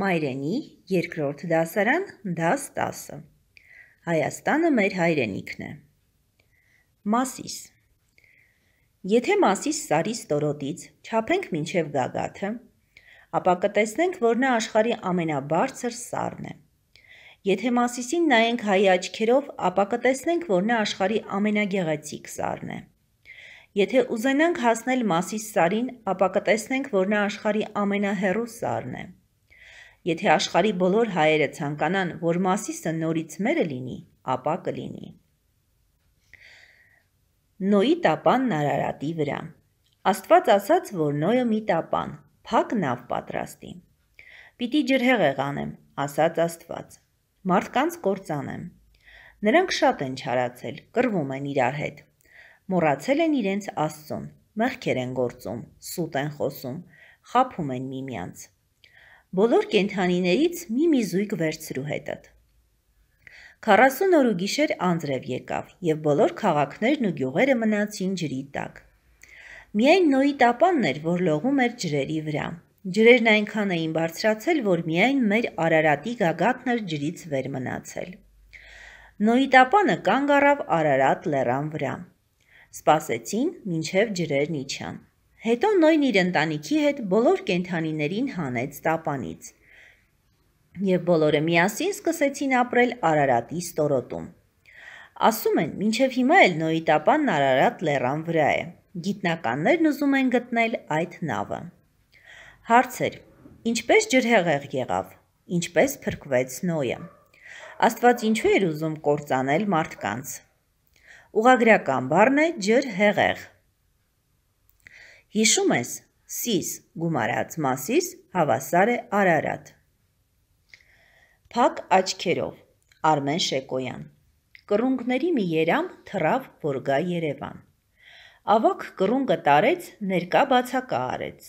Մայրենի, երկրորդ դասարան, դաս 10։ Հայաստանը մեր հայրենիքն է։ Մասիս։ Եթե Մասիս Սարի ստորոտից չափենք մինչև Գագաթը, ապա կտեսնենք, որ նա աշխարի ամենաբարձր սառն է։ Եթե Մասիսին նայենք հայ աչքերով, ապա կտեսնենք, որ նա աշխարի ամենագեղեցիկ սառն է։ Եթե ուզենանք հասնել Մասիս Սարին, ապա կտեսնենք, որ նա աշխարի ամենահեռու սառն է։ Եթե աշխարի բոլոր հայերը ցանկանան, որ Մասիսը նորից մերը լինի, ապա կլինի։ Նոյի տապանն Արարատի վրա։ Աստված ասաց, որ Նոյը մի տապան, փակ նավ պատրաստի։ Պիտի ջրհեղեղ անեմ, ասաց Աստված։ Մարդկանց կործանեմ։ Նրանք շատ են չարացել, կռվում են իրար հետ։ Մոռացել են իրենց Աստծուն, մեղքեր են գործում, սուտ են խոսում, խափում են միմյանց։ մի բոլոր կենթանիներից մի-մի զույգ վերցրու հետդ։ 40 օր ու գիշեր անձրև եկավ եւ բոլոր քաղաքներն ու գյուղերը մնացին ջրի տակ։ Միայն Նոյի տապանն էր, որ լողում էր ջրերի վրա։ Ջրերն այնքան էին բարձրացել, որ միայն մեր Արարատի գագաթն էր ջրից վեր մնացել։ Նոյի տապանը կանգ առավ Արարատ լեռան վրա։ Սպասեցին, մինչև ջրերն իջան։ Հետո նույն իր ընտանիքի հետ բոլոր կենթանիներին հանեց տապանից։ Եվ բոլորը միասին սկսեցին ապրել Արարատի ստորոտում։ Ասում են, մինչև հիմա էլ Նոյի տապանն Արարատ լեռան վրա է։ Գիտնականներն ուզում են գտնել այդ նավը։ Հարցեր. Ինչպես ջրհեղեղ եղավ, ինչպես փրկվեց Նոյը։ Աստված ինչու էր ուզում կործանել մարդկանց։ Ուղագրական բառն է ջրհեղեղ, Հիշում ես, Սիս գումարած մասիս հավասար է Արարատ։ Փակ աչքերով Արմեն Շեկոյան։ Կրունգների մի երամ թռավ, որ գա Երևան։ Ավակ կրունգը տարեց, ներկա բացակա արեց։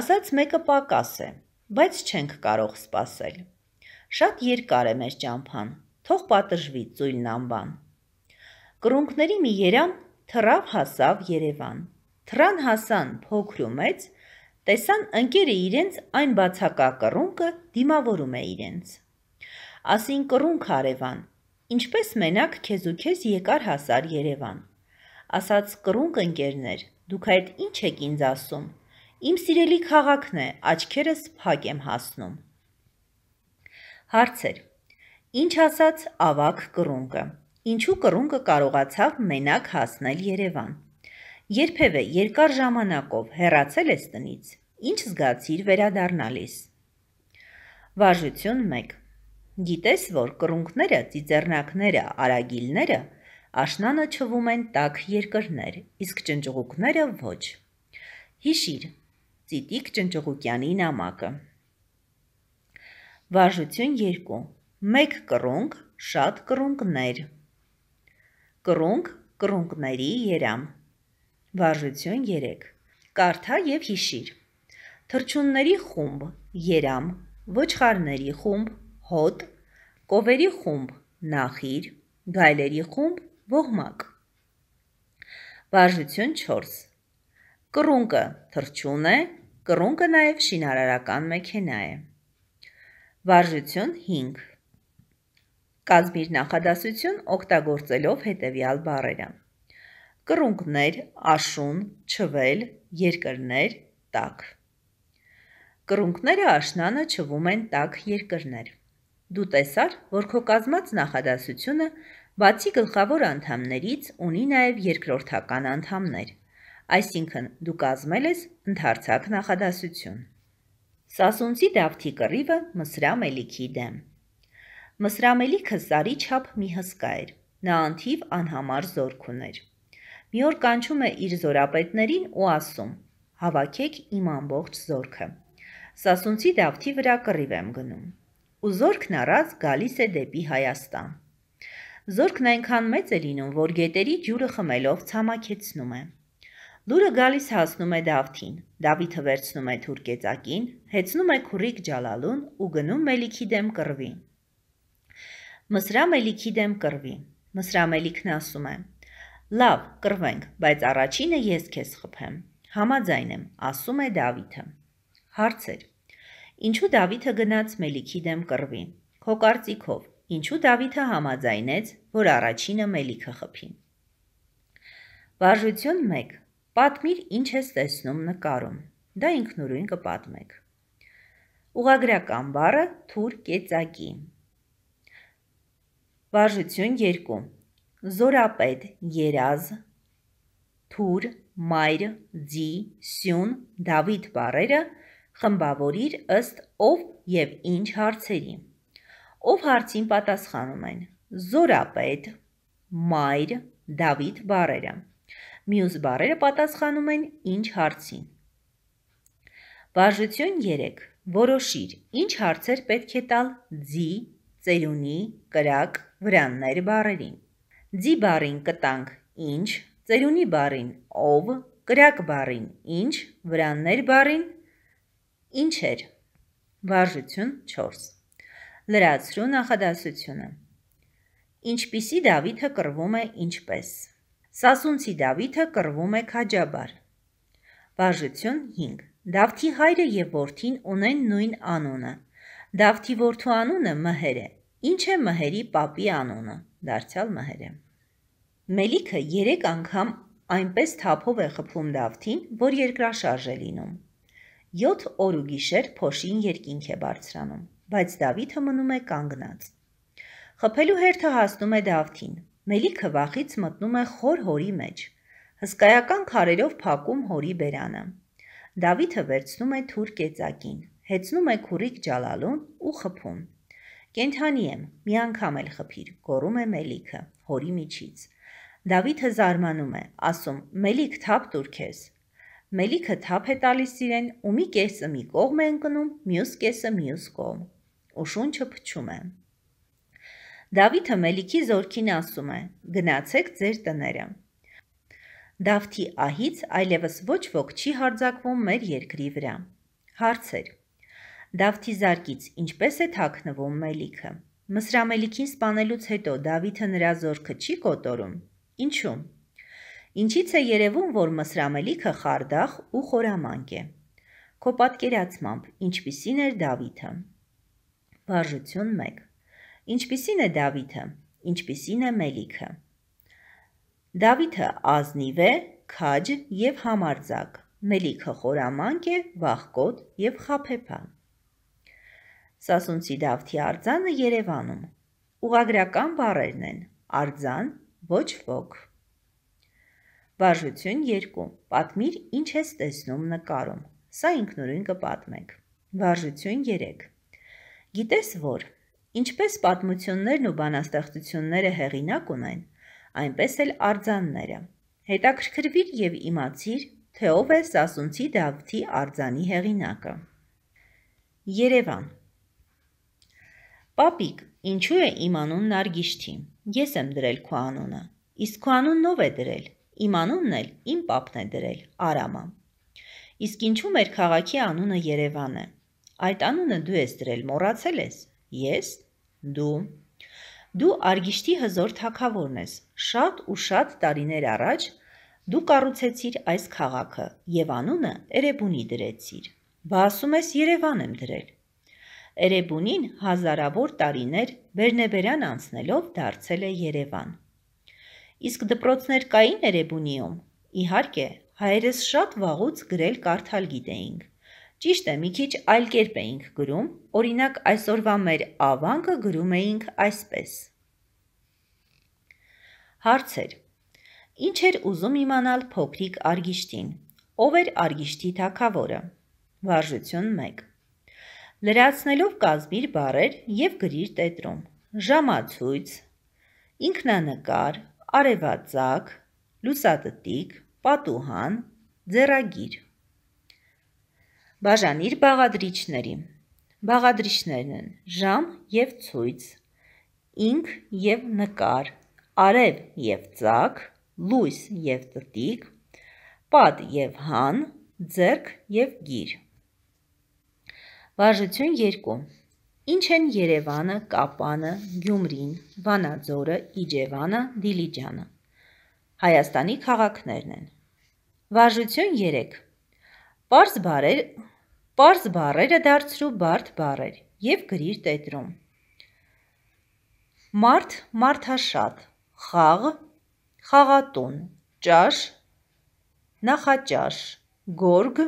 Ասաց մեկը պակաս է, բայց չենք կարող սпасել։ Շատ երկար է մեր ճամփան, թող պատժվի ծույլն անբան։ Կրունգների մի երամ թռավ հասավ Երևան։ Թրան հասան փոքր ու մեծ, տեսան ընկերը իրենց այն բացակա կռունկը դիմավորում է իրենց։ Ասին կռունկ արևան, ինչպես մենակ քեզ ու քեզ եկար հասար Երևան։ Ասաց կռունկ ընկերներ, դուք այդ ինչ եք ինձ ասում։ Իմ սիրելի քաղաքն է, աչքերս փակ եմ հասնում։ Հարցեր. Ինչ ասաց ավակ կռունկը։ Ինչու կռունկը կարողացավ մենակ հասնել Երևան երբևէ երկար ժամանակով հեռացել ես տնից, ինչ զգացիր վերադառնալիս։ Վարժություն 1։ Գիտես, որ կրունկները, ծիծեռնակները, արագիլները աշնանը ճվում են տաք երկրներ, իսկ ճնճղուկները ոչ։ Հիշիր Ծիտիկ ճնճղուկյանի նամակը։ Վարժություն 2։ Մեկ կրունկ, շատ կրունկներ։ Կրունկ կրունկների երամ Վարժություն 3. Կարթա եւ հիշիր։ Թրջունների խումբ, երամ, ոչխարների խումբ, հոտ, կովերի խումբ, նախիր, գայլերի խումբ, ողմակ։ Վարժություն 4. Կռունկը թրջուն է, կռունկը նաև շինարարական մեքենա է։ Վարժություն 5. Կազմիր նախադասություն օգտագործելով հետևյալ բառերը կրունկներ, աշուն, չվել, երկրներ, տակ։ Կրունկները աշնանը չվում են տակ երկրներ։ Դու տեսար, որ քո կազմած նախադասությունը բացի գլխավոր անդամներից ունի նաև երկրորդական անդամներ։ Այսինքն դու կազմել ես ընդարձակ նախադասություն։ Սասունցի դավթի կռիվը մսրամելիքի դեմ։ Մսրամելիքը սարի չափ մի հսկա էր։ Նա անթիվ անհամար զորք ուներ։ Մի օր կանչում է իր զորապետներին ու ասում. «Հավաքեք իմ ամբողջ զորքը»։ Սասունցի Դավթի վրա կռիվ եմ գնում։ Ու զորքն առած գալիս է դեպի Հայաստան։ Զորքն այնքան մեծ է լինում, որ գետերի ջուրը խմելով ցամաքեցնում է։ Լուրը գալիս հասնում է Դավթին։ Դավիթը վերցնում է թուրքեցակին, հեծնում է քուրիկ Ջալալուն ու գնում Մելիքի դեմ կռվի։ Մսրամելիքի դեմ կռվի։ Մսրամելիքն ասում է. Լավ, կռվենք, բայց առաջինը ես քեզ խփեմ։ Համաձայն եմ, ասում է Դավիթը։ Հարցեր. Ինչու Դավիթը գնաց Մելիքի դեմ կռվի։ Քո կարծիքով, ինչու Դավիթը համաձայնեց, որ առաջինը Մելիքը խփի։ Վարժություն 1. Պատմիր ինչ ես տեսնում նկարում։ Դա ինքնուրույն կպատմեք։ Ուղագրական բառը թուր կեցակի։ Վարժություն 2 Զորապետ, երազ, թուր, մայր, ձի, սյուն, Դավիթ բառերը խմբավորիր ըստ ով եւ ինչ հարցերի։ Ով հարցին պատասխանում են։ Զորապետ, մայր, Դավիթ բառերը։ Մյուս բառերը պատասխանում են ինչ հարցին։ Վարժություն 3. Որոշիր, ինչ հարցեր պետք է տալ ձի, ծերունի, կրակ, վրաններ բառերին։ Ձի բարին կտանք ինչ, ծերունի բարին ով, կրակ բարին ինչ, վրաններ բարին ինչ էր։ Վարժություն 4։ Լրացրու նախադասությունը։ Ինչպիսի Դավիթը կրվում է ինչպես։ Սասունցի Դավիթը կրվում է քաջաբար։ Վարժություն 5։ Դավթի հայրը եւ որդին ունեն նույն անունը։ Դավթի որդու անունը Մհեր է։ Ինչ է Մհերի papi անունը դարձյալ մահերեն։ Մելիքը 3 անգամ այնպես թափով է խփում Դավթին, որ երկրաշարժ է լինում։ 7 օր ու գիշեր փոշին երկինք է բարձրանում, բայց Դավիթը մնում է կանգնած։ Խփելու հերթը հասնում է Դավթին։ Մելիքը վախից մտնում է խոր հորի մեջ։ Հսկայական քարերով փակում հորի բերանը։ Դավիթը վերցնում է թուր կեծակին, հեծնում է քուրիկ ջալալուն ու խփում։ Կենթանի եմ, մի անգամ էլ խփիր, գոռում է Մելիքը, հորի միջից։ Դավիթը զարմանում է, ասում. «Մելիք, թափ դուր քեզ»։ Մելիքը թափ է տալիս իրեն ու մի կեսը մի կողմ է ընկնում, մյուս կեսը մյուս կողմ։ Ու շունչը փչում է։ Դավիթը Մելիքի զորքին ասում է. «Գնացեք ձեր տները»։ Դավթի ահից այլևս ոչ ոք չի հարձակվում մեր երկրի վրա։ Հարցեր Դավթի զարկից, ինչպես է թաքնվում մելիքը։ Մսրամելիքին սպանելուց հետո Դավիթը նրա զորքը չի կոտորում։ Ինչու՞։ Ինչից է երևում, որ մսրամելիքը խարդախ ու խորամանկ է։ Քո պատկերացմամբ, ինչպիսին էր Դավիթը։ Բաժություն 1։ Ինչպիսին է Դավիթը, ինչպիսին է Մելիքը։ Դավիթը ազնիվ է, քաջ եւ համարձակ։ Մելիքը խորամանկ է, վախկոտ եւ խափեփան։ Սասունցի Դավթի արձանը Երևանում։ Ուղագրական բառերն են. արձան, ոչ ոք։ Բաժություն 2. Պատմիր ինչ ես տեսնում նկարում։ Սա ինքնուրույն կպատմեք։ Բաժություն 3. Գիտես որ ինչպես պատմություններն ու բանաստեղծությունները հեղինակ ունեն, այնպես էլ արձանները։ Հետաքրքրվիր եւ իմացիր, թե ով է Սասունցի Դավթի արձանի հեղինակը։ Երևան Պապիկ, ինչու է իմ անունն Արգիշտի։ Ես եմ դրել քո անունը։ Իսկ քո անունն ով է դրել։ Իմ անունն էլ իմ պապն է դրել, Արամը։ Իսկ ինչու մեր քաղաքի անունը Երևան է։ Այդ անունը դու ես դրել, մոռացել ես։ Ես։ Դու։ Դու Արգիշտի հզոր թակավորն ես։ Շատ ու շատ տարիներ առաջ դու կառուցեցիր այս քաղաքը եւ անունը Էրեբունի դրեցիր։ Բա ասում ես Երևան եմ դրել։ Էրեբունին հազարավոր տարիներ Բերնեբերան անցնելով դարձել է Երևան։ Իսկ դպրոցներ կային Էրեբունիում։ Իհարկե, հայերս շատ վաղուց գրել կարդալ գիտեինք։ Ճիշտ է, մի քիչ այլ կերպ էինք գրում, օրինակ այսօրվա մեր ավանքը գրում էինք այսպես։ Հարցեր. Ինչ էր ուզում իմանալ փոքրիկ Արգիշտին։ Ո՞վ էր Արգիշտի թագավորը։ Վարժություն 1 լրացնելով կազմիր բարեր և գրիր տետրում, ժամացույց, ինքնանկար, արևածակ, լուսատտիկ, պատուհան, ձեռագիր։ Բաժանիր բաղադրիչների։ Բաղադրիչներն են ժամ և ծույց, ինք և նկար, արև և ծակ, լույս և տտիկ, պատ և հան, ձերկ և գիր։ Վարժություն 2. Ինչ են Երևանը, Կապանը, Գյումրին, Վանաձորը, Իջևանը, Դիլիջանը։ Հայաստանի քաղաքներն են։ Վարժություն 3. Պարզ բարեր, պարզ բարերը դարձրու բարդ բարեր եւ գրիր տետրում։ Մարտ, մարտաշատ, խաղ, խաղատուն, ճաշ, նախաճաշ, գորգ,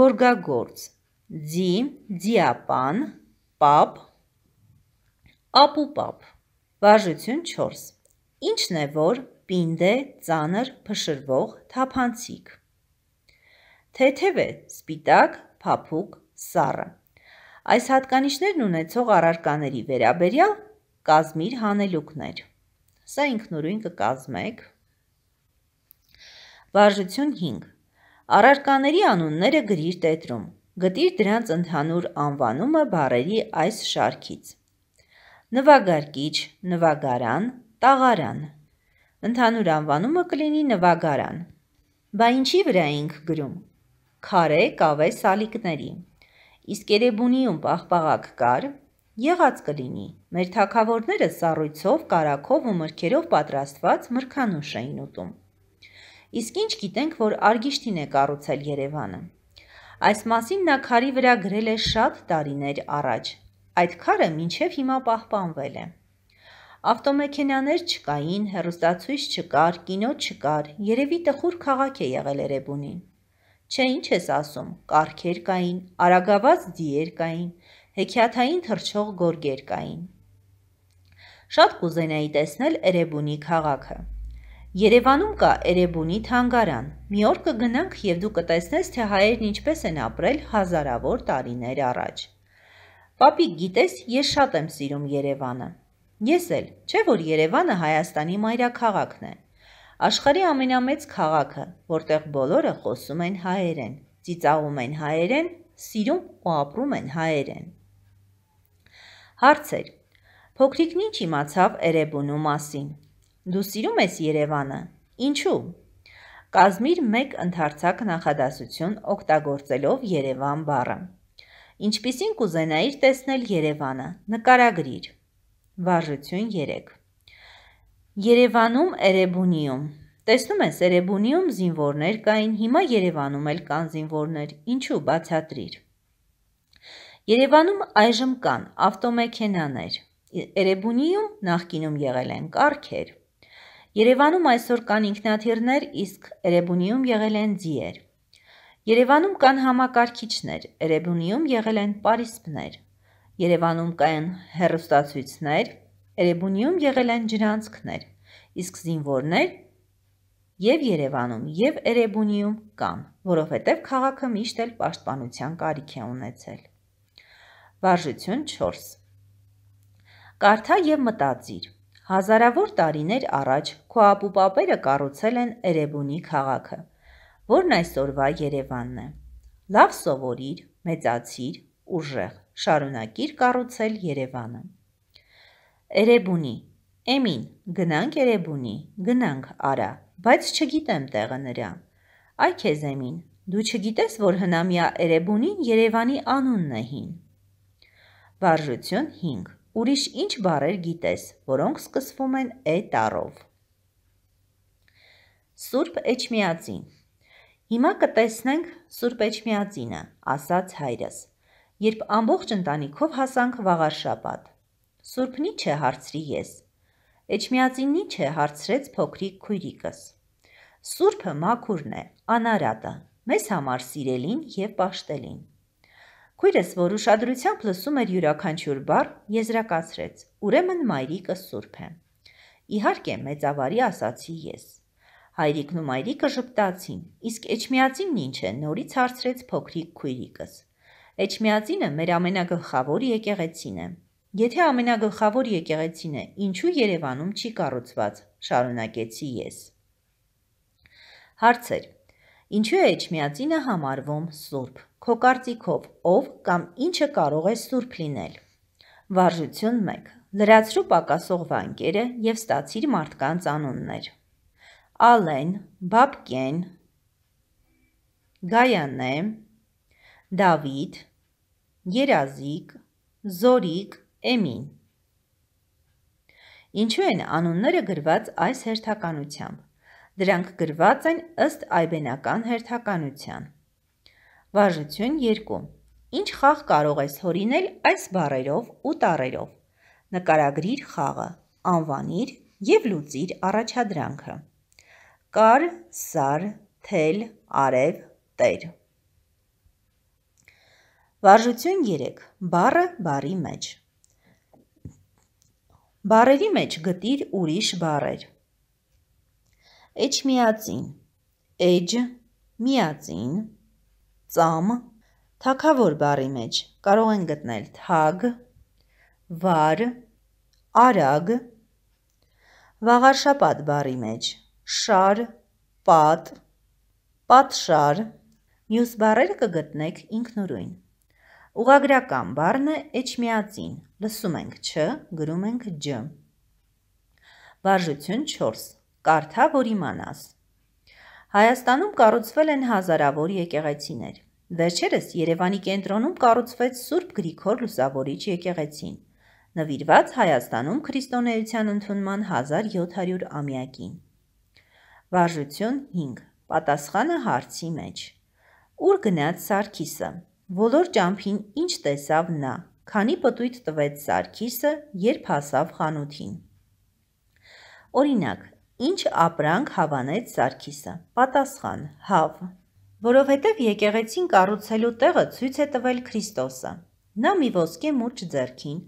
գորգագործ, ձի, ձիապան, պապ, ապուպապ, վաժություն 4, ինչն է, որ պինդ է ծանր պշրվող թապանցիկ, թեթև է սպիտակ, պապուկ, սարը, այս հատկանիշներն ունեցող առարկաների վերաբերյալ կազմիր հանելուկներ, սա ինքնուրույն կկազմեք, Վարժություն 5. Առարկաների անունները գրիր տետրում։ Գտիր դրանց ընդհանուր անվանումը բառերի այս շարքից։ Նվագարկիչ, նվագարան, տաղարան։ Ընդհանուր անվանումը կլինի նվագարան։ Բա ինչի վրա ենք գրում։ Քարե կավե սալիկների։ Իսկ Երևանիում պաղպաղակ կար, եղած կլինի։ Մեր թակավորները սառույցով, կարակով ու մրգերով պատրաստված մրգանուշ էին ուտում։ Իսկ ինչ գիտենք, որ Արգիշտին է կառուցել Երևանը։ Այս մասին նա քարի վրա գրել է շատ տարիներ առաջ։ Այդ քարը մինչև հիմա պահպանվել է։ Ավտոմեքենաներ չկային, հեռուստացույց չկար, կինո չկար, երևի տխուր քաղաք է եղել Էրեբունին։ Չէ, ինչ ես ասում, կառքեր կային, արագաված դիեր կային, հեքիաթային թռչող գորգեր կային։ Շատ կուզենայի տեսնել Էրեբունի քաղաքը։ Երևանում կա Էրեբունի թանգարան։ Մի օր կգնանք եւ դու կտեսնես, թե հայերն ինչպես են ապրել հազարավոր տարիներ առաջ։ Պապի, գիտես, ես շատ եմ սիրում Երևանը։ Ես էլ, չէ՞ որ Երևանը Հայաստանի մայրաքաղաքն է։ Աշխարհի ամենամեծ քաղաքը, որտեղ բոլորը խոսում են հայերեն, ծիծաղում են հայերեն, սիրում ու ապրում են հայերեն։ Հարցեր. Փոքրիկն ինչ իմացավ Էրեբունու մասին։ Դու սիրում ես Երևանը։ Ինչու։ Կազմիր մեկ ընդարձակ նախադասություն օգտագործելով Երևան բառը։ Ինչպիսին կուզենայիր տեսնել Երևանը։ Նկարագրիր։ Վարժություն 3։ Երևանում Էրեբունիում։ Տեսնում ես Էրեբունիում զինվորներ կային, հիմա Երևանում էլ կան զինվորներ։ Ինչու բացատրիր։ Երևանում այժմ կան ավտոմեքենաներ։ Էրեբունիում նախկինում եղել են կառքեր։ Երևանում այսօր կան ինքնաթիռներ, իսկ Էրեբունիում եղել են ձիեր։ Երևանում կան համակարգիչներ, Էրեբունիում եղել են պարիսպներ։ Երևանում կան հերոստացույցներ, Էրեբունիում եղել են ջրանցքներ, իսկ զինվորներ եւ Երևանում եւ Էրեբունիում կան, որովհետեւ քաղաքը միշտ էլ պաշտպանության կարիք է ունեցել։ Վարժություն 4 Կարթա եւ մտածիր Հազարավոր տարիներ առաջ քոապուպապերը կառուցել են Էրեբունի քաղաքը, որն այսօրվա Երևանն է։ Լավ սովորիր, մեծացիր, ուժեղ, շարունակիր կառուցել Երևանը։ Էրեբունի Էմին, գնանք Էրեբունի, գնանք արա, բայց չգիտեմ տեղը նրա։ Այ քեզ Էմին, դու չգիտես, որ հնամիա Էրեբունին Երևանի անունն է հին։ Վարժություն 5 Ուրիշ ինչ բառեր գիտես, որոնք սկսվում են է տառով։ Սուրբ Էջմիածին։ Հիմա կտեսնենք Սուրբ Էջմիածինը, ասաց հայրս, երբ ամբողջ ընտանիքով հասանք Վաղարշաբաթ։ Սուրբն ի՞նչ է հարցրի ես։ Էջմիածինն ի՞նչ է հարցրեց փոքրիկ քույրիկս։ Սուրբը մաքուրն է, անարատը, մեզ համար սիրելին եւ աշտելին։ Քույրս, որ ուշադրությամբ լսում էր յուրաքանչյուր բառ, եզրակացրեց. «Ուրեմն մայրիկը սուրբ է»։ Իհարկե, մեծավարի ասացի ես։ Հայրիկն ու մայրիկը ժպտացին, իսկ Էջմիածինն ինչ է, նորից հարցրեց փոքրիկ քույրիկս։ Էջմիածինը մեր ամենագլխավոր եկեղեցին է։ Եթե ամենագլխավոր եկեղեցին է, ինչու Երևանում չի կառուցված, շարունակեցի ես։ Հարցեր. Ինչու է Էջմիածինը համարվում սուրբ։ Քո կարծիքով ով կամ ինչը կարող է սուրբ լինել։ Վարժություն 1. Լրացրու պակասող վանկերը եւ ստացիր մարդկանց անուններ։ Ալեն, Բաբկեն, Գայանե, Դավիթ, Երազիկ, Զորիկ, Էմին։ Ինչու են անունները գրված այս հերթականությամբ։ Դրանք գրված են ըստ այբենական հերթականության։ Վարժություն 2. Ինչ խաղ կարող ես հորինել այս բառերով ու տառերով։ Նկարագրիր խաղը, անվանիր եւ լուծիր առաջադրանքը։ Կար, սար, թել, արև, տեր։ Վարժություն 3. Բառը բարի մեջ։ Բարերի մեջ գտիր ուրիշ բարեր։ Էջ միածին, էջ միածին, ծամ թակավոր բարի մեջ կարող են գտնել թագ, վար, արագ, վաղարշապատ բարի մեջ շար, պատ, պատշար, մյուս բարերը կգտնեք ինքնուրույն։ Ուղագրական բառն է էջմիածին, լսում ենք չ, գրում ենք ջ։ Վարժություն 4 կարթա, որ իմանաս։ Հայաստանում կառուցվել են հազարավոր եկեղեցիներ։ Վերջերս Երևանի կենտրոնում կառուցվեց Սուրբ Գրիգոր Լուսավորիչ եկեղեցին, նվիրված Հայաստանում քրիստոնեության ընդունման 1700 ամյակին։ Վարժություն 5 պատասխանը հարցի մեջ։ Ուր գնաց Սարգիսը։ Ոլոր ճամփին ինչ տեսավ նա։ Քանի պտույտ տվեց Սարգիսը, երբ հասավ խանութին։ Օրինակ, Ինչ ապրանք հավանեց Սարգիսը։ Պատասխան. Հավ, որովհետև եկեղեցին կառուցելու տեղը ցույց է տվել Քրիստոսը։ Նա մի ոսկե մուրճ ձեռքին,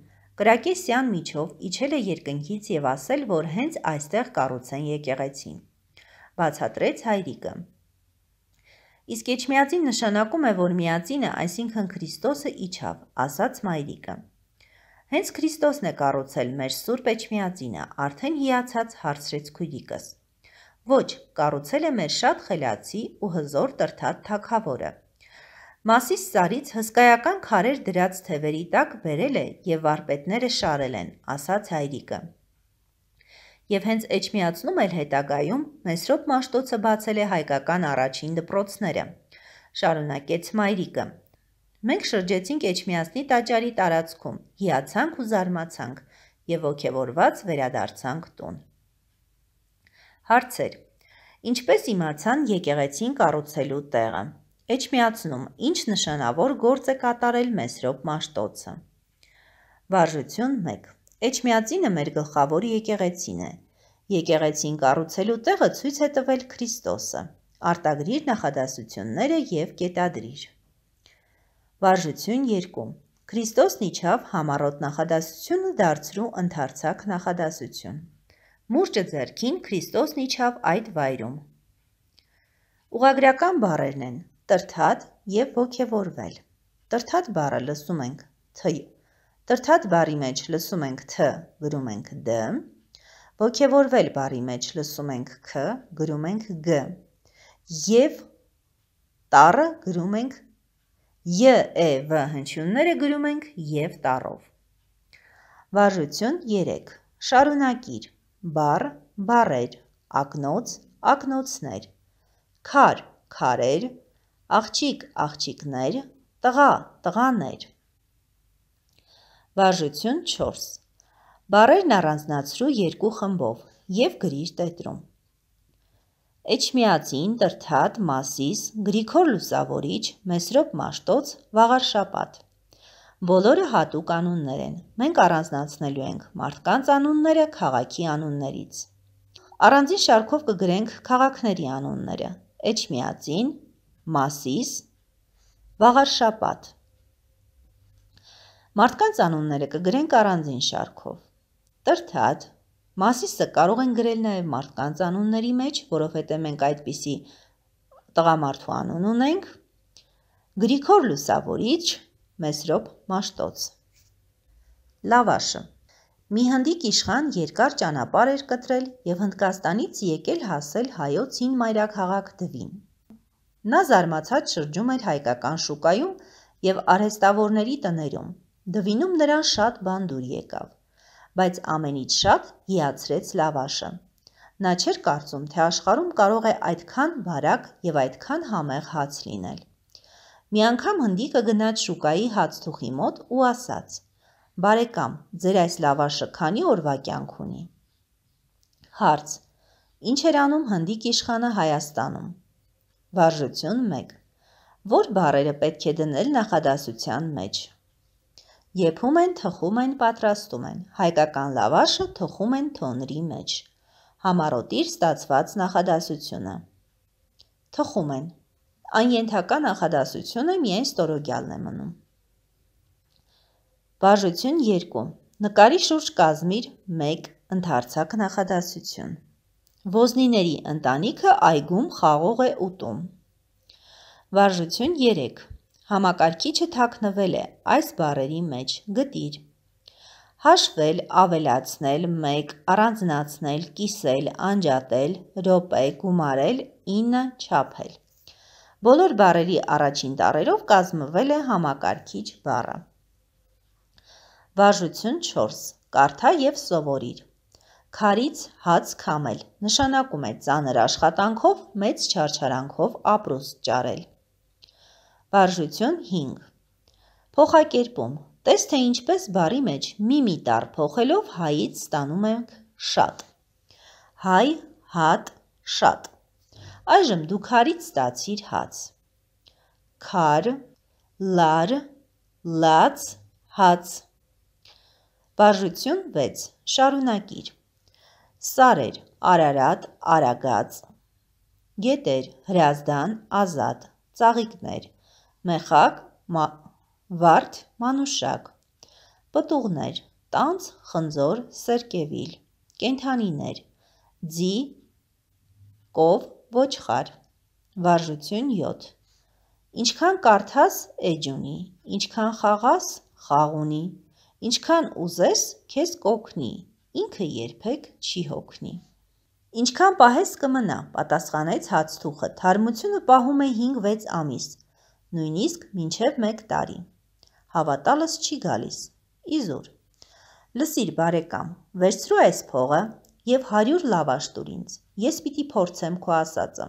Կրակեսյան միջով իջել է երկնքից եւ ասել, որ հենց այստեղ կառուցեն եկեղեցին։ Բացատրեց հայրիկը։ Իսկ Էջմիածին նշանակում է, որ միածինը, այսինքն Քրիստոսը իջավ, ասաց մայրիկը։ Հենց Քրիստոսն է կառուցել մեր Սուրբ Էջմիածինը, արդեն հիացած հարցրեց քույրիկս։ Ոչ, կառուցել է մեր շատ խելացի ու հզոր տրթատ թակավորը։ Մասիս սարից հսկայական քարեր դրած թևերի տակ վերել է եւ վարպետները շարել են, ասաց հայրիկը։ Եվ հենց Էջմիածնում էլ հետագայում Մեսրոպ Մաշտոցը բացել է հայկական առաջին դպրոցները։ Շարունակեց Մայրիկը։ Մենք շրջեցինք Էջմիածնի տաճարի տարածքում, հիացանք ու զարմացանք եւ ողքեվորված վերադարձանք տուն։ Հարցեր. Ինչպես իմացան եկեղեցին կառուցելու տեղը։ Էջմիածնում ինչ նշանավոր գործ է կատարել Մեսրոպ Մաշտոցը։ Վարժություն 1։ Էջմիածինը մեր գլխավոր եկեղեցին է։ Եկեղեցին կառուցելու տեղը ցույց է տվել Քրիստոսը։ Արտագրիր նախադասությունները եւ կետադրիր։ Վարժություն 2. Քրիստոսն իջավ համառոտ նախադասությունը դարձրու ընդարձակ նախադասություն։ Մուրճը ձերքին Քրիստոսն իջավ այդ վայրում։ Ուղագրական բառերն են տրթად եւ ողքեվորվել։ Տրթად բառը լսում ենք թ։ Տրթად բառի մեջ լսում ենք թ, գրում ենք դ։ Ողքեվորվել բառի մեջ լսում ենք ք, գրում ենք գ։ Եվ տառը գրում ենք ԵԵՎ հնչյունները գրում ենք եւ տառով։ Վարժություն 3. Շարունակիր. բառ, բառեր, ակնոց, ակնոցներ, քար, քարեր, աղջիկ, աղջիկներ, տղա, տղաներ։ Վարժություն 4. Բառերն առանձնացրու երկու խմբով եւ գրիր տետրում։ Էջմիածին, Տրթատ, Մասիս, Գրիգոր Լուսավորիչ, Մեսրոպ Մաշտոց, Վաղարշապատ։ Բոլորը հատուկ անուններ են։ Մենք առանձնացնելու ենք մարդկանց անունները քաղաքի անուններից։ Առանձին շարքով կգրենք քաղաքների անունները. Էջմիածին, Մասիս, Վաղարշապատ։ Մարդկանց անունները կգրենք առանձին շարքով։ Տրթատ, Մասիսը կարող են գրել նաև մարդկանց անունների մեջ, որովհետև մենք այդպիսի տղամարդու անուն ունենք. Գրիգոր Լուսավորիչ, Մեսրոպ Մաշտոց։ Լավաշը Մի հնդիկ իշխան երկար ճանապարհ էր կտրել եւ Հնդկաստանից եկել հասել հայոց հին մայրաքաղաք Դվին։ Նա զարմացած շրջում էր հայկական շուկայում եւ արհեստավորների տներում։ Դվինում նրան շատ բան դուր եկավ բայց ամենից շատ հիացրեց լավաշը։ Նա չէր կարծում, թե աշխարում կարող է այդքան բարակ եւ այդքան համեղ հաց լինել։ Մի անգամ հնդիկը գնաց շուկայի հացթուխի մոտ ու ասաց. «Բարեկամ, ձեր այս լավաշը քանի օրվա կյանք ունի»։ Հարց. Ինչ էր անում հնդիկ իշխանը Հայաստանում։ Վարժություն 1. Որ բառերը պետք է դնել նախադասության մեջ։ Եփում են, թխում են, պատրաստում են։ Հայկական լավաշը թխում են թոնրի մեջ։ Համարոտիր ստացված նախադասությունը։ Թխում են։ Անյենթակա նախադասությունը միայն ստորոգյալն է մնում։ Բաժություն 2։ Նկարի շուրջ կազմիր 1 ընդարձակ նախադասություն։ Ոզնիների ընտանիքը այգում խաղող է ուտում։ Վարժություն 3 Համակարգիչը թաքնվել է այս բառերի մեջ՝ գտիր։ Հաշվել, ավելացնել, 1, առանձնացնել, կիսել, անջատել, րոպե, գումարել, 9 չափել։ Բոլոր բառերի առաջին տառերով կազմվել է համակարգիչ բառը։ Վարժություն 4. Կարդա եւ սովորիր։ Քարից հաց քամել նշանակում է ծանր աշխատանքով մեծ չարչարանքով ապրուստ ճարել։ Վարժություն 5. Փոխակերպում։ Տես թե ինչպես բարի մեջ միմի տառ փոխելով հայից ստանում ենք շատ։ Հայ, հատ, շատ։ Այժմ դու քարից ստացիր հաց։ Քար, լար, լաց, հաց։ Վարժություն 6. Շարունակիր։ Սարեր, Արարատ, Արագած, Գետեր, Հրազդան, Ազատ, Ծաղիկներ, մեղակ, վարդ, մանուշակ, պտուղներ, տանց, խնձոր, սերկևիլ, կենթանիներ, ձի, կով, ոչխար, վարժություն 7։ Ինչքան կարդաս էջ ունի, ինչքան խաղաս խաղ ունի, ինչքան ուզես քեզ կոգնի, ինքը երբեք չի հոգնի։ Ինչքան պահես կմնա, պատասխանեց հացթուխը, թարմությունը պահում է 5-6 ամիս, նույնիսկ մինչև մեկ տարի։ Հավատալս չի գալիս։ Իզուր։ Լսիր, բարեկամ, վերցրու այս փողը եւ 100 լավաշ տուր ինձ։ Ես պիտի փորձեմ քո ասածը։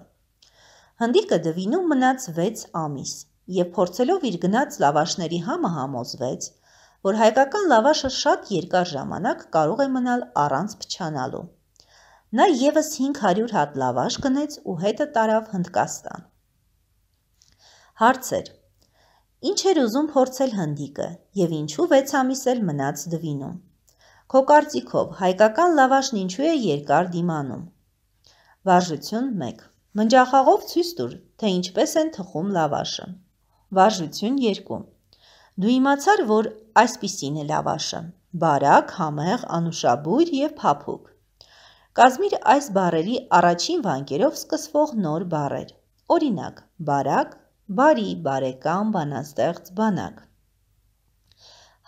Հնդիկը դվինում մնաց 6 ամիս եւ փորձելով իր գնած լավաշների համը համոզվեց, որ հայկական լավաշը շատ երկար ժամանակ կարող է մնալ առանց փչանալու։ Նա եւս 500 հատ լավաշ գնեց ու հետը տարավ Հնդկաստան։ Հարցեր. Ինչ էր ուզում փորձել հնդիկը եւ ինչու 6 ամիս էլ մնաց դվինում։ Քո կարծիքով հայկական լավաշն ինչու է երկար դիմանում։ Վարժություն 1. Մնջախաղով ցույց տուր, թե ինչպես են թխում լավաշը։ Վարժություն 2. Դու իմացար, որ այսպիսին է լավաշը. բարակ, համեղ, անուշաբույր եւ փափուկ։ Կազմիր այս բարերի առաջին վանկերով սկսվող նոր բարեր։ Օրինակ՝ բարակ, բարի, բարեկամ, բանաստեղծ բանակ։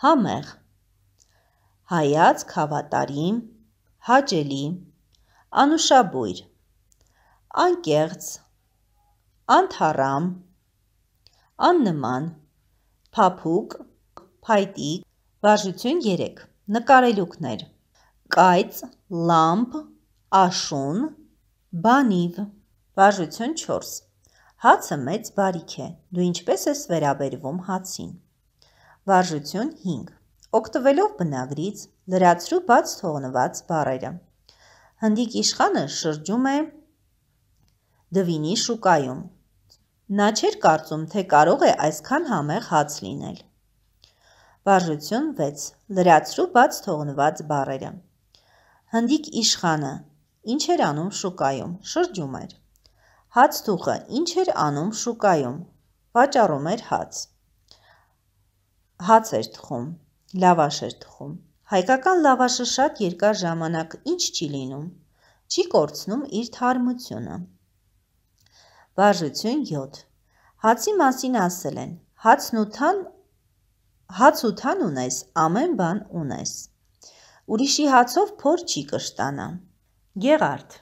Համեղ հայացք հավատարիմ, հաճելի, անուշաբույր, անկեղծ, անթարամ, աննման, փափուկ, փայտիկ, վարժություն 3, նկարելուկներ, կայծ, լամպ, աշուն, բանիվ, վարժություն 4, Հացը մեծ բարիք է։ Դու ինչպես ես վերաբերվում հացին։ Վարժություն 5. Օգտվելով բնագրից լրացրու բաց թողնված բառերը։ Հնդիկ իշխանը շրջում է դվինի շուկայում։ Նա չէր կարծում, թե կարող է այսքան համեղ հաց լինել։ Վարժություն 6. Լրացրու բաց թողնված բառերը։ Հնդիկ իշխանը ինչ էր անում շուկայում։ Շրջում էր։ Հացթուխը ինչ էր անում շուկայում։ Վաճառում էր հաց։ Հաց էր թխում, լավաշ էր թխում։ Հայկական լավաշը շատ երկար ժամանակ ինչ չի լինում։ Չի կորցնում իր թարմությունը։ Բաժություն 7։ Հացի մասին ասել են. հացն ու թան հաց ու թան ունես, ամեն բան ունես։ Ուրիշի հացով փոր չի կշտանա։ Գեղարդ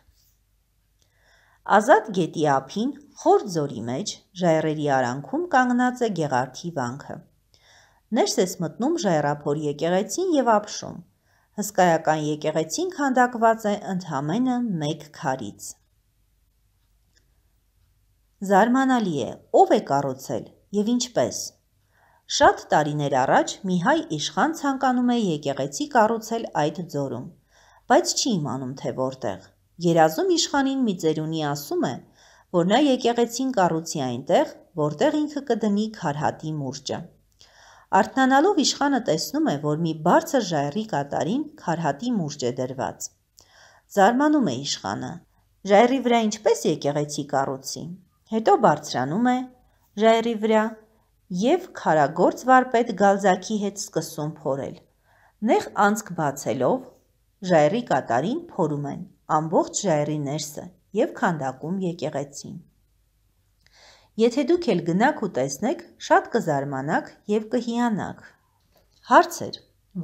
Ազատ գետի ափին, խոր ձորի մեջ, ժայռերի արանքում կանգնած է Գեղարդի վանքը։ Ներս ես մտնում ժայռափոր եկեղեցին եւ ապշում։ Հսկայական եկեղեցին քանդակված է ընդամենը մեկ քարից։ Զարմանալի է, ով է կառուցել եւ ինչպես։ Շատ տարիներ առաջ մի հայ իշխան ցանկանում է եկեղեցի կառուցել այդ ձորում, բայց չի իմանում թե որտեղ Երազում իշխանին մի ծերունի ասում է, որ նա եկեղեցին կառուցի այնտեղ, որտեղ ինքը կդնի քարհատի մուրճը։ Արթնանալով իշխանը տեսնում է, որ մի բարձր ժայռի կատարին քարհատի մուրճ է դրված։ Զարմանում է իշխանը. ժայռի վրա ինչպես եկեղեցի կառուցի։ Հետո բարձրանում է ժայռի վրա եւ քարագործ վարպետ Գալզակի հետ սկսում փորել։ Նեղ անցք բացելով ժայռի կատարին փորում են ամբողջ ժայռի ներսը եւ քանդակում եկեղեցին։ Եթե դուք էլ գնաք ու տեսնեք, շատ կզարմանաք եւ կհիանաք։ Հարցեր.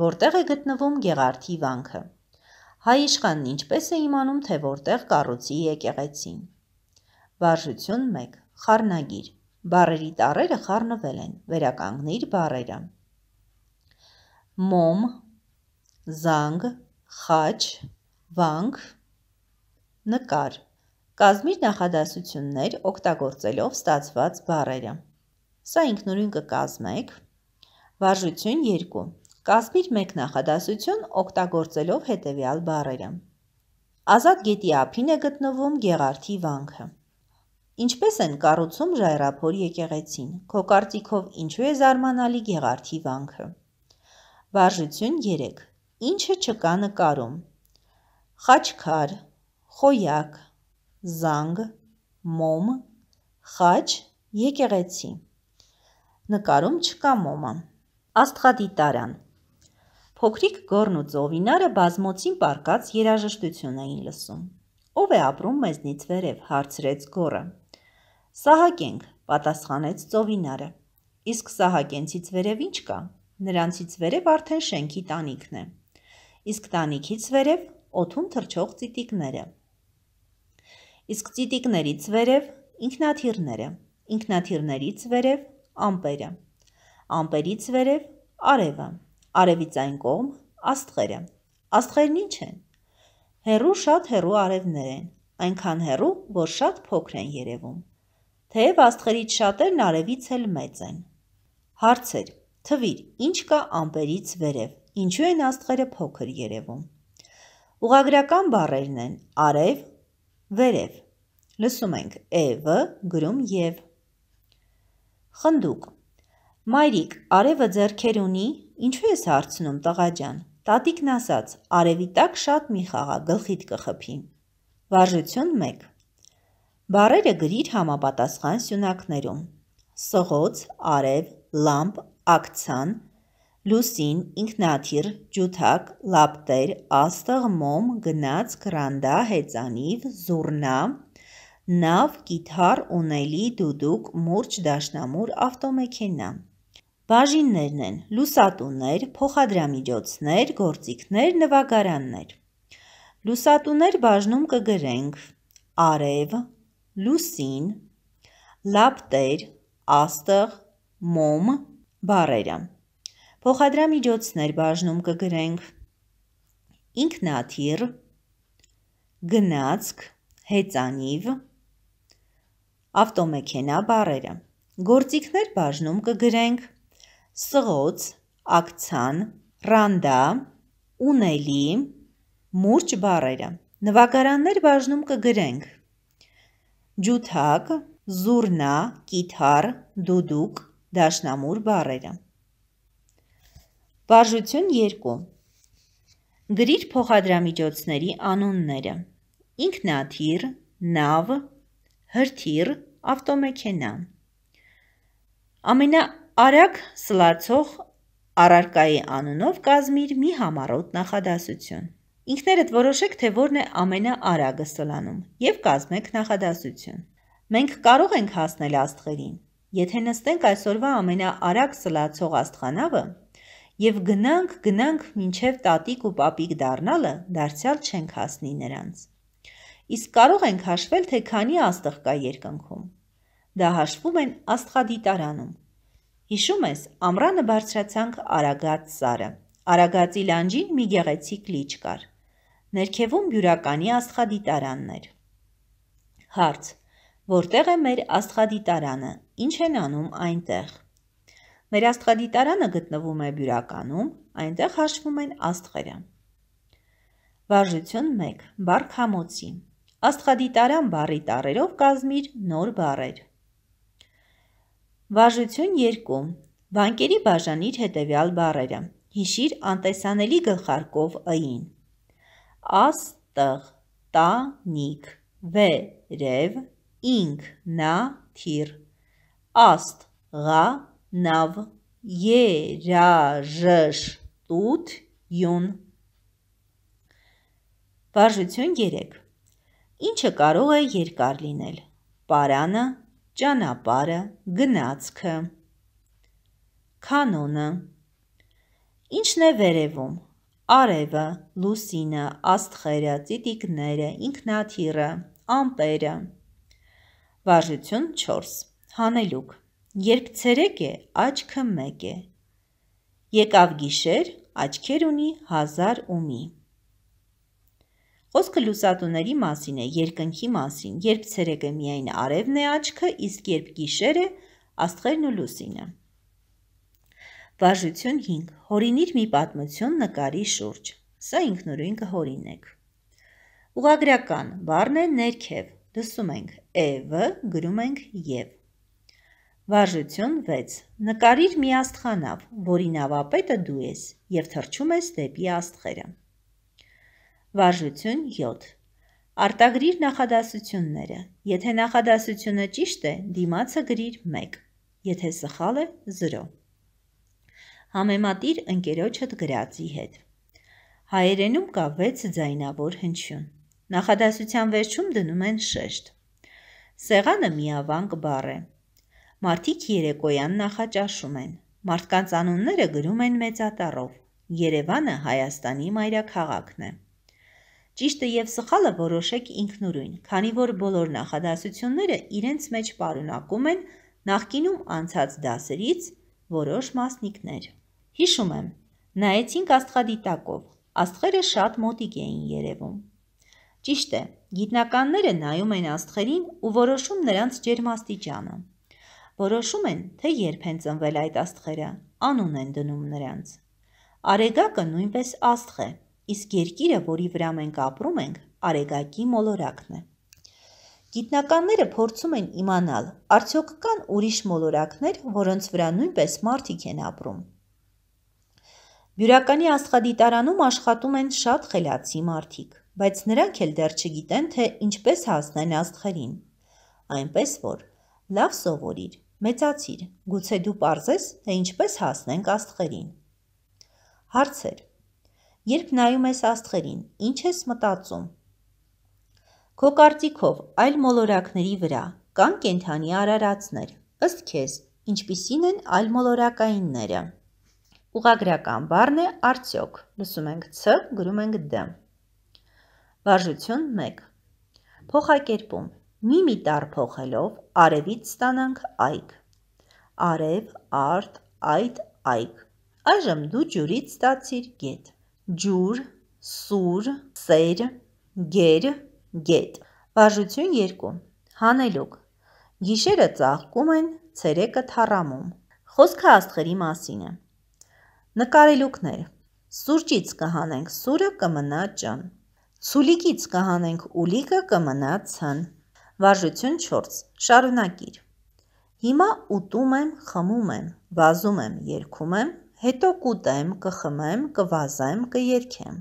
Որտեղ է գտնվում Գեղարդի վանքը։ Հայ իշխանն ինչպես է իմանում, թե որտեղ կառուցի եկեղեցին։ Վարժություն 1. Խառնագիր։ Բարերի տառերը խառնվել են։ Վերականգնիր բարերը։ Մոմ, զանգ, խաչ, վանք, Նկար. կազմիր նախադասություններ օգտագործելով ստացված բառերը։ Սա ինքնուրույն կկազմեք։ Վարժություն 2. Կազմիր մեկ նախադասություն օգտագործելով հետևյալ բառերը։ Ազատ գետի ափին է գտնվում Գեղարդի վանքը։ Ինչպես են կառուցում ժայռափոր եկեղեցին։ Քո կարծիքով ինչու է զարմանալի Գեղարդի վանքը։ Վարժություն 3. Ինչը չկա նկարում։ Խաչքար, խոյակ, զանգ, մոմ, խաչ, եկեղեցի։ Նկարում չկա մոմը։ Աստղադիտարան։ Փոքրիկ գորն ու ծովինարը բազմոցին պարկած երաժշտություն էին լսում։ Ով է ապրում մեզնից վերև, հարցրեց գորը։ Սահակենք, պատասխանեց ծովինարը։ Իսկ սահակենցից վերև ինչ կա։ Նրանցից վերև արդեն շենքի տանիքն է։ Իսկ տանիքից վերև օթում թրջող ծիտիկները իսկ ծիտիկներից վերև ինքնաթիռները, ինքնաթիռներից վերև ամպերը, ամպերից վերև արևը, արևից այն կողմ աստղերը։ Աստղերն ինչ են։ Հերու շատ հերու արևներ են, այնքան հերու, որ շատ փոքր են երևում։ Թեև աստղերից շատերն արևից էլ մեծ են։ Հարցեր. Թվիր, ինչ կա ամպերից վերև։ Ինչու են աստղերը փոքր երևում։ Ուղագրական բառերն են արև, Վերև։ Լսում ենք Եվը, գրում Եվ։ Խնդուկ։ Մայրիկ, արևը ձերքեր ունի, ինչու ես հարցնում տղաջան։ Տատիկն ասաց, արևի տակ շատ մի խաղա, գլխիդ կխփի։ Վարժություն 1։ Բառերը գրիր համապատասխան սյունակներում։ Սղոց, արև, լամպ, ակցան, լուսին, ինքնաթիռ, ջութակ, լապտեր, աստղ, մոմ, գնաց, կրանդա, հեծանիվ, զուրնա, նավ, գիթար, ունելի, դուդուկ, մուրջ, դաշնամուր, ավտոմեքենա։ Բաժիններն են լուսատուներ, փոխադրամիջոցներ, գործիքներ, նվագարաններ։ Լուսատուներ բաժնում կգրենք արև, լուսին, լապտեր, աստղ, մոմ, բարերը։ Փոխադրամիջոցներ բաժնում կգրենք։ Ինքնաթիռ, գնացք, հեծանիվ, ավտոմեքենա բարերը։ Գործիքներ բաժնում կգրենք սղոց, ակցան, ռանդա, ունելի, մուրջ բարերը։ Նվագարաններ բաժնում կգրենք ջութակ, զուրնա, կիթար, դուդուկ, դաշնամուր բարերը։ Վարժություն 2. Գրիր փոխադրամիջոցների անունները. ինքնաթիռ, նավ, հրթիռ, ավտոմեքենա։ Ամենաարագ սլացող առարկայի անունով կազմիր մի համառոտ նախադասություն։ Ինքներդ որոշեք, թե որն է ամենաարագը սլանում եւ կազմեք նախադասություն։ Մենք կարող ենք հասնել աստղերին։ Եթե նստենք այսօրվա ամենաարագ սլացող աստղանավը, եւ գնանք, գնանք մինչև տատիկ ու պապիկ դառնալը դարձյալ չենք հասնի նրանց։ Իսկ կարող ենք հաշվել, թե քանի աստղ կա երկնքում։ Դա հաշվում են աստղադիտարանում։ Հիշում ես, ամրանը բարձրացանք Արագած սարը։ Արագածի լանջին մի գեղեցիկ լիճ կար։ Ներքևում բյուրականի աստղադիտարանն էր։ Հարց. Որտեղ է մեր աստղադիտարանը։ Ինչ են անում այնտեղ։ Մեր աստղադիտարանը գտնվում է բյուրականում, այնտեղ հաշվում են աստղերը։ Վարժություն 1. Բարքամոցի։ Աստղադիտարան բարի տարերով կազմիր նոր բարեր։ Վարժություն 2. Բանկերի բաժանիր հետևյալ բարերը։ Հիշիր անտեսանելի գլխարկով ըին։ Աստղ, տանիք, վերև, ինք, նա, թիր։ Աստ, գա, նավ երաժշտութ յուն։ Վարժություն 3։ Ինչը կարող է երկար լինել։ Պարանը, ճանապարը, գնացքը։ Կանոնը։ Ինչն է վերևում։ Արևը, լուսինը, աստղերը, ծիտիկները, ինքնաթիռը, ամպերը։ Վարժություն 4։ Հանելուկ։ Երբ ցերեկ է, աչքը մեկ է։ Եկավ գիշեր, աչքեր ունի 1008-ի։ Խոսքը լուսատուների մասին է, երկնքի մասին, երբ ցերեկ է միայն արևն է աչքը, իսկ երբ գիշեր է, աստղերն ու լուսինը։ Վարժություն 5. Հորինիր մի պատմություն նկարի շուրջ։ Սա ինքնուրույն կհորինեք։ Ուղագրական բառն է ներքև։ Լսում ենք «Էվը», գրում ենք «Եվ»։ Վարժություն 6. Նկարիր մի աստխանավ, որի նավապետը դու ես և թրջում ես դեպի աստխերը։ Վարժություն 7. Արտագրիր նախադասությունները։ Եթե նախադասությունը ճիշտ է, դիմացը գրիր 1, եթե սխալ է 0։ Համեմատիր ընկերոջդ գրածի հետ։ Հայերենում կա 6 ձայնավոր հնչյուն։ Նախադասության վերջում դնում են շեշտ։ Սեղանը միավանկ բառ է։ Մարդիկ երեկոյան նախաճաշում են։ Մարդկանց անունները գրում են մեծատառով։ Երևանը Հայաստանի մայրաքաղաքն է։ Ճիշտը եւ սխալը որոշեք ինքնուրույն, քանի որ բոլոր նախադասությունները իրենց մեջ պարունակում են նախկինում անցած դասերից որոշ մասնիկներ։ Հիշում եմ, նայեցինք աստղադիտակով։ Աստղերը շատ մոտիկ էին երևում։ Ճիշտ է, գիտնականները նայում են աստղերին ու որոշում նրանց ջերմաստիճանը։ Որոշում են, թե երբ են ծնվել այդ աստղերը, անուն են դնում նրանց։ Արեգակը նույնպես աստղ է, իսկ երկիրը, որի վրա մենք ապրում ենք, արեգակի մոլորակն է։ Գիտնականները փորձում են իմանալ, արդյոք կան ուրիշ մոլորակներ, որոնց վրա նույնպես մարդիկ են ապրում։ Բյուրականի աստղադիտարանում աշխատում են շատ խելացի մարդիկ, բայց նրանք էլ դեռ չգիտեն, թե ինչպես հասնեն աստղերին։ Այնպես որ լավ սովորիր, մեծացիր, գուցե դու parzես, թե ինչպես հասնենք աստղերին։ Հարցեր. Երբ նայում ես աստղերին, ինչ ես մտածում։ Քո կարծիքով այլ մոլորակների վրա կան կենթանի արարածներ։ Ըստ քեզ, ինչպիսին են այլ մոլորակայինները։ Ուղագրական բառն է արդյոք։ Լսում ենք ց, գրում ենք դ։ Վարժություն 1։ Փոխակերպում Մի մի տար փոխելով արևից ստանանք այգ։ Արև, արդ, այդ, այգ։ Այժմ դու ջուրից ստացիր գետ։ Ջուր, սուր, սեր, գեր, գետ։ Բաժություն 2։ Հանելուկ։ Գիշերը ծաղկում են, ցերեկը թառամում։ Խոսքը աստղերի մասին է։ Նկարելուկներ։ Սուրճից կհանենք սուրը կմնա ճան։ Ցուլիկից կհանենք ուլիկը կմնա ցան։ Վարժություն 4. Շարունակիր։ Հիմա ուտում եմ, խմում եմ, վազում եմ, երգում եմ, հետո կուտեմ, կխմեմ, կվազեմ, կերքեմ։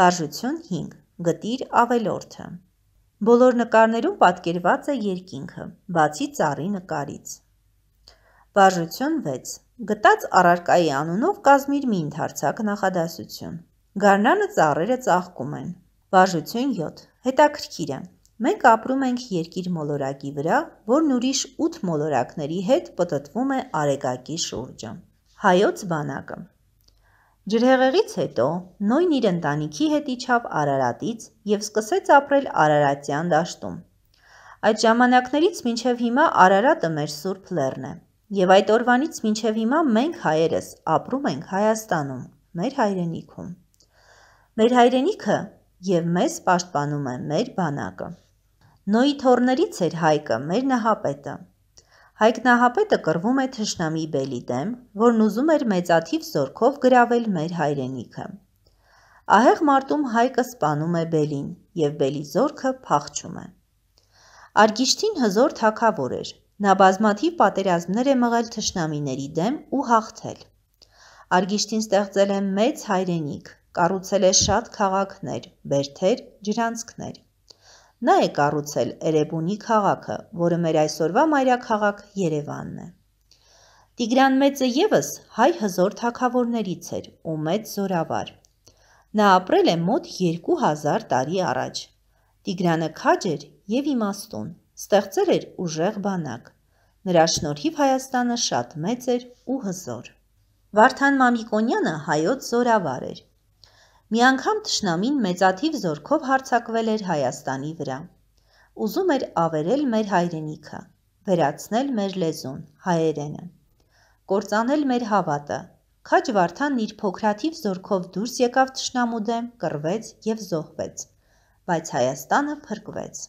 Վարժություն 5. Գտիր ավելորդը։ Բոլոր նկարներում պատկերված է երկինքը, բացի ծառի նկարից։ Վարժություն 6. Գտած առարկայի անունով կազմիր մի ընդարձակ նախադասություն։ Գարնանը ծառերը ծաղկում են։ Վարժություն 7. Հետաքրքիր է։ Մենք ապրում ենք երկիր մոլորակի վրա, որն ուրիշ 8 մոլորակների հետ պատտվում է Արեգակի շուրջը։ Հայոց բանակը Ջրհեղեղից հետո նույն իր ընտանիքի հետ իջավ Արարատից եւ սկսեց ապրել Արարատյան դաշտում։ Այդ ժամանակներից մինչև հիմա Արարատը մեր Սուրբ Լեռն է։ Եվ այդ օրվանից մինչև հիմա մենք հայերս ապրում ենք Հայաստանում, մեր հայրենիքում։ Մեր հայրենիքը եւ մեզ պաշտպանում է մեր բանակը։ Նոյթորներից էր Հայկը, մեր նահապետը։ Հայկ նահապետը կռվում է թշնամի բելի դեմ, որն ուզում էր մեծաթիվ զորքով գրավել մեր հայրենիքը։ Ահեղ մարտում Հայկը սպանում է բելին եւ բելի զորքը փախչում է։ Արգիշտին հզոր թակավոր էր։ Նա բազմաթիվ պատերազմներ է մղել թշնամիների դեմ ու հաղթել։ Արգիշտին ստեղծել է մեծ հայրենիք, կառուցել է շատ քաղաքներ, բերդեր, ջրանցքներ։ Նա է կառուցել Էրեբունի քաղաքը, որը մեր այսօրվա մայրաքաղաք Երևանն է։ Տիգրան Մեծը ևս հայ հզոր թագավորներից էր ու մեծ զորավար։ Նա ապրել է մոտ 2000 տարի առաջ։ Տիգրանը քաջ էր եւ իմաստուն, ստեղծել էր ուժեղ բանակ։ Նրա շնորհիվ Հայաստանը շատ մեծ էր ու հզոր։ Վարդան Մամիկոնյանը հայոց զորավար էր։ Միանգամ ճշնամին մեծաթիվ զորքով հարցակվել էր Հայաստանի վրա։ Ուզում էր ավերել մեր հայրենիքը, վերացնել մեր լեզուն, հայերենը, կործանել մեր հավատը, Քաջ Վարդանն իր փոքրաթիվ զորքով դուրս եկավ ճշնամու դեմ, կռվեց եւ զոհվեց, բայց Հայաստանը փրկվեց։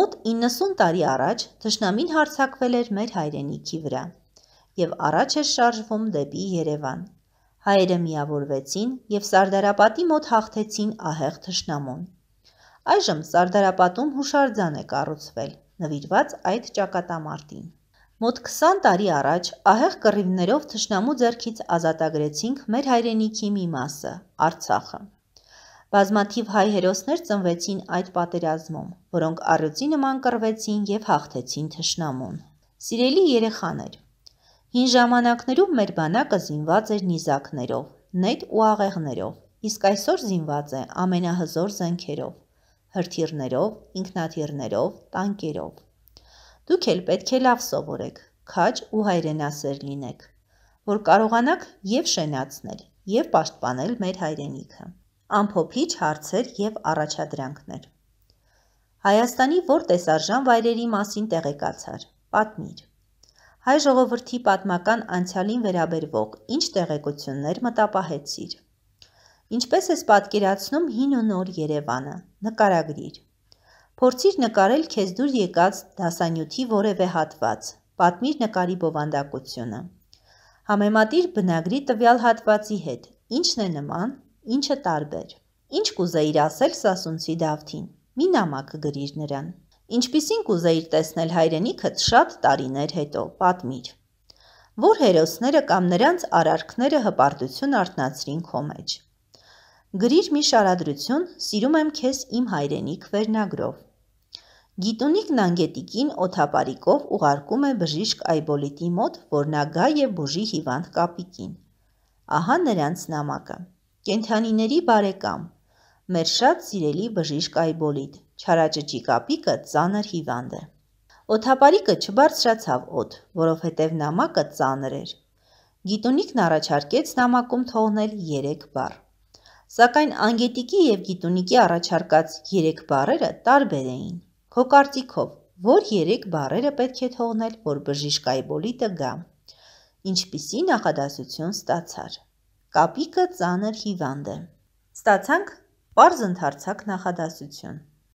Մոտ 90 տարի առաջ ճշնամին հարցակվել էր մեր հայրենիքի վրա եւ առաջ էր շարժվում դեպի Երևան։ Հայերը միավորվեցին և Սարդարապատի մոտ հաղթեցին ահեղ թշնամուն։ Այժմ Սարդարապատում հուշարձան է կառուցվել, նվիրված այդ ճակատամարտին։ Մոտ 20 տարի առաջ ահեղ կռիվներով թշնամու ձեռքից ազատագրեցինք մեր հայրենիքի մի մասը՝ Արցախը։ Բազմաթիվ հայ հերոսներ ծնվեցին այդ պատերազմում, որոնք առյուծի նման կռվեցին եւ հաղթեցին թշնամուն։ Սիրելի երեխաներ, Հին ժամանակներում մեր բանակը զինված էր նիզակներով, նետ ու աղեղներով, իսկ այսօր զինված է ամենահզոր զենքերով, հրթիռներով, ինքնաթիռներով, տանկերով։ Դուք էլ պետք է լավ սովորեք, քաջ ու հայրենասեր լինեք, որ կարողանաք եւ շենացնել, եւ պաշտպանել մեր հայրենիքը։ Ամփոփիչ հարցեր եւ առաջադրանքներ։ Հայաստանի որ տեսարժան վայրերի մասին տեղեկացար։ Պատմիր հայ ժողովրդի պատմական անցյալին վերաբերվող ինչ տեղեկություններ մտապահեցիր։ Ինչպես ես պատկերացնում հին ու նոր Երևանը։ Նկարագրիր։ Փորձիր նկարել քեզ դուր եկած դասանյութի որևէ հատված։ Պատմիր նկարի բովանդակությունը։ Համեմատիր բնագրի տվյալ հատվածի հետ։ Ինչն է նման, ինչը տարբեր։ Ինչ կուզեիր ասել Սասունցի Դավթին։ Մի նամակ գրիր նրան։ Ինչպիսին կուզեիր տեսնել հայրենիքդ շատ տարիներ հետո, պատմիր։ Որ հերոսները կամ նրանց արարքները հպարտություն արտնացրին քո մեջ։ Գրիր մի շարադրություն «Սիրում եմ քեզ իմ հայրենիք» վերնագրով։ Գիտունիկ Նանգետիկին օթապարիկով ուղարկում է բժիշկ Այբոլիտի մոտ, որ նա գա եւ բուժի հիվանդ կապիկին։ Ահա նրանց նամակը։ Կենթանիների բարեկամ, մեր շատ սիրելի բժիշկ Այբոլիտ, Չարաճճի կապիկը ծանր հիվանդ է։ Օթապարիկը չբարձրացավ օդ, որովհետև նամակը ծանր էր։ Գիտունիկն առաջարկեց նամակում թողնել 3 բառ։ Սակայն անգետիկի եւ գիտունիկի առաջարկած 3 բառերը տարբեր էին։ Քո կարծիքով որ 3 բառերը պետք է թողնել, որ բժիշկ Այբոլիտը գա։ Ինչպիսի նախադասություն ստացար։ Կապիկը ծանր հիվանդ է։ Ստացանք Պարզ ընդարձակ նախադասություն։